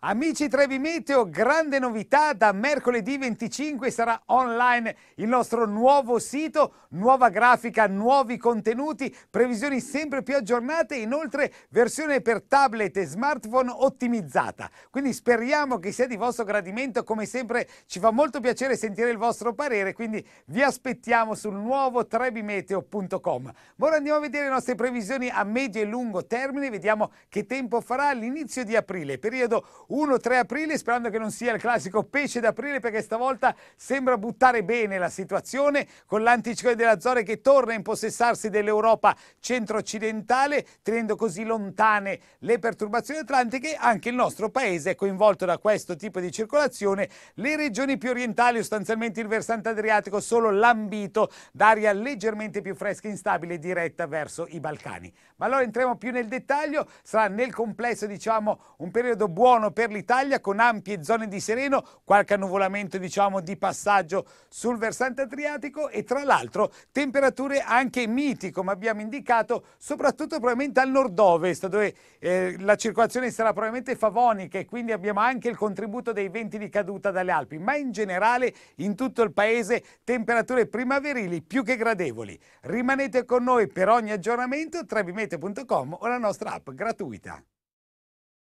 Amici Trevi Meteo, grande novità, da mercoledì 25 sarà online il nostro nuovo sito, nuova grafica, nuovi contenuti, previsioni sempre più aggiornate inoltre versione per tablet e smartphone ottimizzata. Quindi speriamo che sia di vostro gradimento, come sempre ci fa molto piacere sentire il vostro parere, quindi vi aspettiamo sul nuovo trevimeteo.com. Ora andiamo a vedere le nostre previsioni a medio e lungo termine, vediamo che tempo farà all'inizio di aprile, periodo 1-3 aprile, sperando che non sia il classico pesce d'aprile perché stavolta sembra buttare bene la situazione con l'anticiclone della Zore che torna a impossessarsi dell'Europa centro-occidentale, tenendo così lontane le perturbazioni atlantiche. Anche il nostro paese è coinvolto da questo tipo di circolazione. Le regioni più orientali, sostanzialmente il versante adriatico, solo lambito d'aria leggermente più fresca e instabile diretta verso i Balcani. Ma allora entriamo più nel dettaglio, sarà nel complesso diciamo un periodo buono per l'Italia con ampie zone di sereno, qualche annuvolamento diciamo di passaggio sul versante adriatico e tra l'altro temperature anche miti come abbiamo indicato, soprattutto probabilmente al nord-ovest dove eh, la circolazione sarà probabilmente favonica e quindi abbiamo anche il contributo dei venti di caduta dalle Alpi, ma in generale in tutto il paese temperature primaverili più che gradevoli. Rimanete con noi per ogni aggiornamento trebimete.com o la nostra app gratuita.